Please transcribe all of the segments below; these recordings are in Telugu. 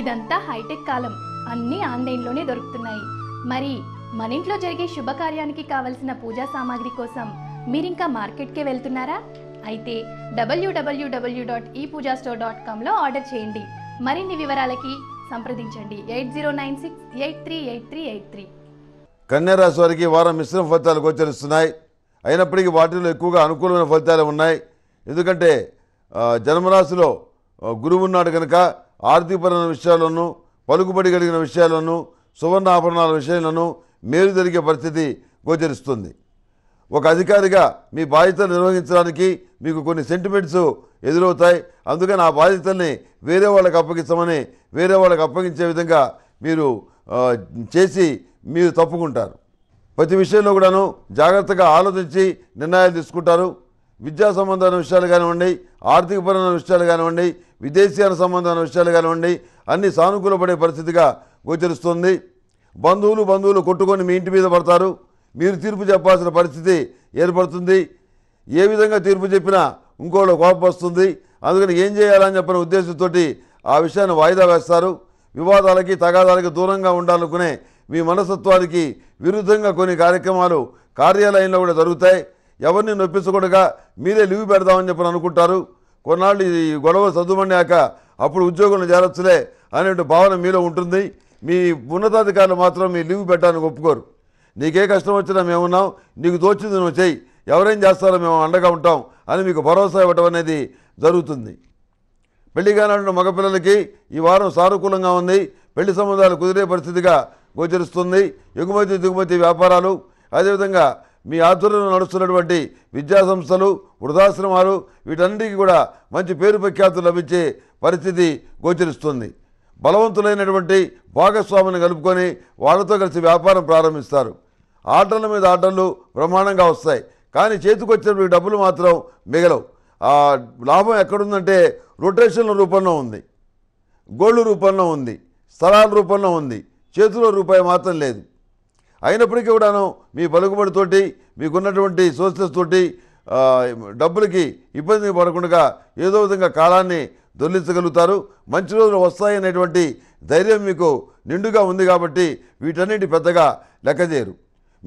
ఇదంతా హైటెక్ కాలం అన్నీ ఆన్లైన్లోనే దొరుకుతున్నాయి మరి మన ఇంట్లో జరిగే శుభకార్యానికి కావలసిన పూజా సామాగ్రి కోసం మీరింకా మార్కెట్కే వెళ్తున్నారా అయితే W W W dot e Puja store dot కామ్లో ఆర్డర్ చేయండి మరిన్ని వివరాలకి సంప్రదించండి eight zero nine six eight three eight three eight three కన్యారాశి వారికి వారం మిశ్రమ ఫలితాలు గోచరిస్తున్నాయి అయినప్పటికీ వాటిలో ఎక్కువగా అనుకూలమైన ఫలితాలు ఉన్నాయి ఎందుకంటే జన్మరాశిలో గురువు ఉన్నాడు కనుక ఆర్థికపరమైన విషయాలను పలుకుబడి కలిగిన విషయాలను సువర్ణ ఆభరణాల విషయాలను మేలు జరిగే పరిస్థితి గోచరిస్తుంది ఒక అధికారిగా మీ బాధ్యతలు నిర్వహించడానికి మీకు కొన్ని సెంటిమెంట్స్ ఎదురవుతాయి అందుకని ఆ బాధ్యతల్ని వేరే వాళ్ళకి అప్పగించమని వేరే వాళ్ళకి అప్పగించే విధంగా మీరు చేసి మీరు తప్పుకుంటారు ప్రతి విషయంలో కూడాను జాగ్రత్తగా ఆలోచించి నిర్ణయాలు తీసుకుంటారు విద్యా సంబంధమైన విషయాలు కానివ్వండి పరమైన విషయాలు కానివ్వండి విదేశీయాల సంబంధమైన విషయాలు కానివ్వండి అన్ని సానుకూలపడే పరిస్థితిగా గోచరిస్తుంది బంధువులు బంధువులు కొట్టుకొని మీ ఇంటి మీద పడతారు మీరు తీర్పు చెప్పాల్సిన పరిస్థితి ఏర్పడుతుంది ఏ విధంగా తీర్పు చెప్పినా ఇంకోళ్ళ కోపం వస్తుంది అందుకని ఏం చేయాలని చెప్పిన ఉద్దేశంతో ఆ విషయాన్ని వాయిదా వేస్తారు వివాదాలకి తగాదాలకి దూరంగా ఉండాలనుకునే మీ మనస్తత్వానికి విరుద్ధంగా కొన్ని కార్యక్రమాలు కార్యాలయంలో కూడా జరుగుతాయి ఎవరిని నొప్పించకూడగా మీరే లివ్ పెడదామని చెప్పని అనుకుంటారు కొన్నాళ్ళు ఈ గొడవ చదువుమన్నాక అప్పుడు ఉద్యోగులను చేరొచ్చులే అనే భావన మీలో ఉంటుంది మీ ఉన్నతాధికారులు మాత్రం మీ లివ్ పెట్టడానికి ఒప్పుకోరు నీకే కష్టం వచ్చినా మేమున్నాం నీకు తోచింది నువ్వు చేయి ఎవరేం చేస్తారో మేము అండగా ఉంటాం అని మీకు భరోసా ఇవ్వటం అనేది జరుగుతుంది పెళ్లి కానటువంటి మగపిల్లలకి ఈ వారం సానుకూలంగా ఉంది పెళ్లి సంబంధాలు కుదిరే పరిస్థితిగా గోచరిస్తుంది ఎగుమతి దిగుమతి వ్యాపారాలు అదేవిధంగా మీ ఆధ్వర్యంలో నడుస్తున్నటువంటి విద్యాసంస్థలు వృధాశ్రమాలు వీటన్నిటికీ కూడా మంచి పేరు ప్రఖ్యాతులు లభించే పరిస్థితి గోచరిస్తుంది బలవంతులైనటువంటి భాగస్వామిని కలుపుకొని వాళ్ళతో కలిసి వ్యాపారం ప్రారంభిస్తారు ఆటల మీద ఆటలు బ్రహ్మాండంగా వస్తాయి కానీ చేతికొచ్చినటువంటి డబ్బులు మాత్రం మిగలవు ఆ లాభం ఎక్కడుందంటే రొటేషన్ల రూపంలో ఉంది గోల్డ్ రూపంలో ఉంది స్థలాల రూపంలో ఉంది చేతిలో రూపాయి మాత్రం లేదు అయినప్పటికీ కూడాను మీ పలుకుబడితోటి మీకున్నటువంటి సోర్సెస్ తోటి డబ్బులకి ఇబ్బంది పడకుండా ఏదో విధంగా కాలాన్ని దొల్లించగలుగుతారు మంచి రోజులు వస్తాయనేటువంటి ధైర్యం మీకు నిండుగా ఉంది కాబట్టి వీటన్నిటి పెద్దగా లెక్క చేయరు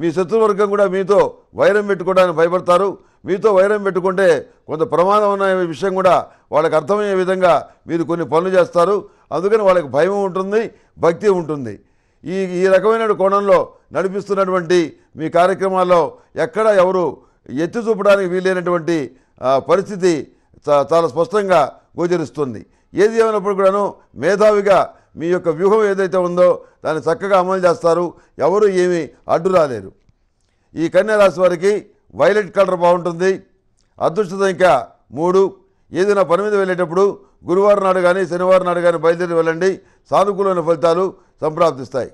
మీ శత్రువర్గం కూడా మీతో వైరం పెట్టుకోవడానికి భయపడతారు మీతో వైరం పెట్టుకుంటే కొంత ప్రమాదం ఉన్న విషయం కూడా వాళ్ళకి అర్థమయ్యే విధంగా మీరు కొన్ని పనులు చేస్తారు అందుకని వాళ్ళకి భయం ఉంటుంది భక్తి ఉంటుంది ఈ ఈ రకమైన కోణంలో నడిపిస్తున్నటువంటి మీ కార్యక్రమాల్లో ఎక్కడ ఎవరు ఎత్తి చూపడానికి వీలైనటువంటి పరిస్థితి చాలా స్పష్టంగా గోచరిస్తుంది ఏది ఏమైనప్పుడు కూడాను మేధావిగా మీ యొక్క వ్యూహం ఏదైతే ఉందో దాన్ని చక్కగా అమలు చేస్తారు ఎవరు ఏమీ అడ్డు రాలేరు ఈ రాశి వారికి వైలెట్ కలర్ బాగుంటుంది అదృష్ట సంఖ్య మూడు ఏదైనా పని మీద వెళ్ళేటప్పుడు గురువారం నాడు కానీ శనివారం నాడు కానీ బయలుదేరి వెళ్ళండి సానుకూలమైన ఫలితాలు సంప్రాప్తిస్తాయి